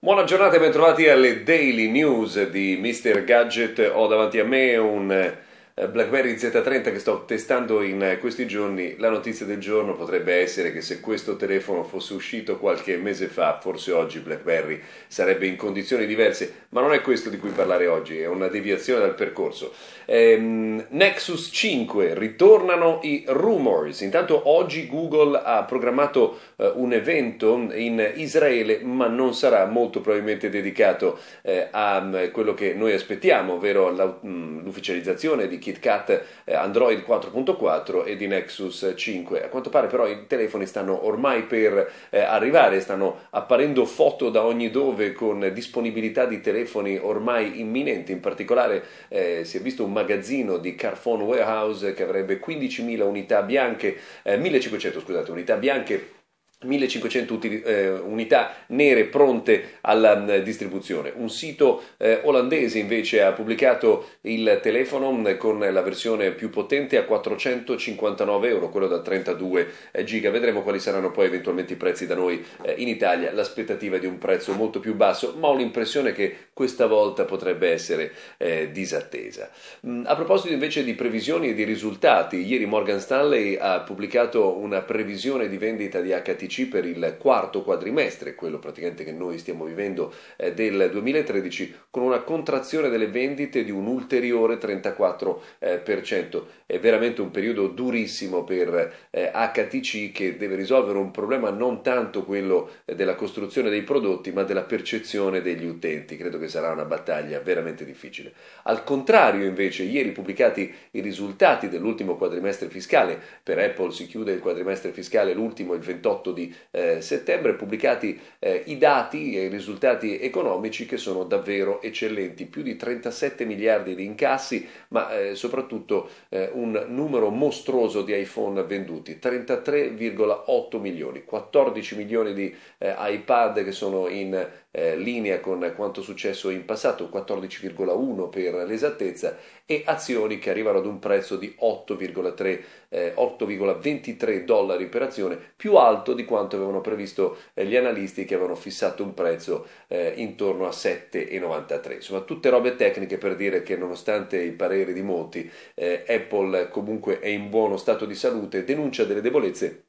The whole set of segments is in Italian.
Buona giornata e bentrovati alle Daily News di Mr. Gadget. Ho davanti a me un eh, BlackBerry Z30 che sto testando in eh, questi giorni, la notizia del giorno potrebbe essere che se questo telefono fosse uscito qualche mese fa, forse oggi BlackBerry sarebbe in condizioni diverse, ma non è questo di cui parlare oggi, è una deviazione dal percorso. Ehm, Nexus 5, ritornano i rumors. Intanto oggi Google ha programmato eh, un evento in Israele, ma non sarà molto probabilmente dedicato eh, a mm, quello che noi aspettiamo, ovvero mm, l'ufficializzazione di chi KitKat eh, Android 4.4 e di Nexus 5. A quanto pare però i telefoni stanno ormai per eh, arrivare, stanno apparendo foto da ogni dove con disponibilità di telefoni ormai imminenti, in particolare eh, si è visto un magazzino di Carphone Warehouse che avrebbe 15.000 unità bianche, eh, 1500 scusate, unità bianche 1500 eh, unità nere pronte alla mh, mm, distribuzione. Un sito eh, olandese invece ha pubblicato il telefono mh, mm, con la versione più potente a 459 euro, quello da 32 eh, giga. Vedremo quali saranno poi eventualmente i prezzi da noi eh, in Italia. L'aspettativa è di un prezzo molto più basso, ma ho l'impressione che questa volta potrebbe essere eh, disattesa. Mm, a proposito invece di previsioni e di risultati, ieri Morgan Stanley ha pubblicato una previsione di vendita di HTC per il quarto quadrimestre, quello praticamente che noi stiamo vivendo eh, del 2013, con una contrazione delle vendite di un ulteriore 34%. Eh, È veramente un periodo durissimo per HTC eh, che deve risolvere un problema non tanto quello eh, della costruzione dei prodotti, ma della percezione degli utenti. Credo che sarà una battaglia veramente difficile. Al contrario, invece, ieri pubblicati i risultati dell'ultimo quadrimestre fiscale, per Apple si chiude il quadrimestre fiscale l'ultimo il 28 di eh, settembre, pubblicati eh, i dati e i risultati economici che sono davvero eccellenti, più di 37 miliardi di incassi, ma eh, soprattutto eh, un numero mostruoso di iPhone venduti, 33,8 milioni, 14 milioni di eh, iPad che sono in eh, linea con quanto successo successo in passato, 14,1 per l'esattezza, e azioni che arrivano ad un prezzo di 8,3, eh, 8,23 dollari per azione, più alto di quanto avevano previsto eh, gli analisti che avevano fissato un prezzo eh, intorno a 7,93. Insomma, tutte robe tecniche per dire che nonostante i pareri di molti, eh, Apple comunque è in buono stato di salute, denuncia delle debolezze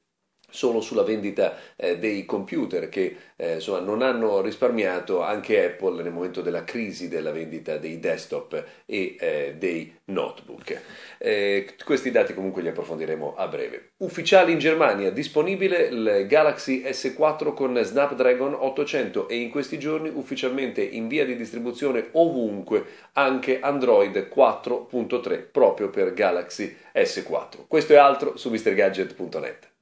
solo sulla vendita eh, dei computer che eh, insomma, non hanno risparmiato anche Apple nel momento della crisi della vendita dei desktop e eh, dei notebook. Eh, questi dati comunque li approfondiremo a breve. Ufficiali in Germania, disponibile il Galaxy S4 con Snapdragon 800 e in questi giorni ufficialmente in via di distribuzione ovunque anche Android 4.3 proprio per Galaxy S4. Questo è altro su MrGadget.net.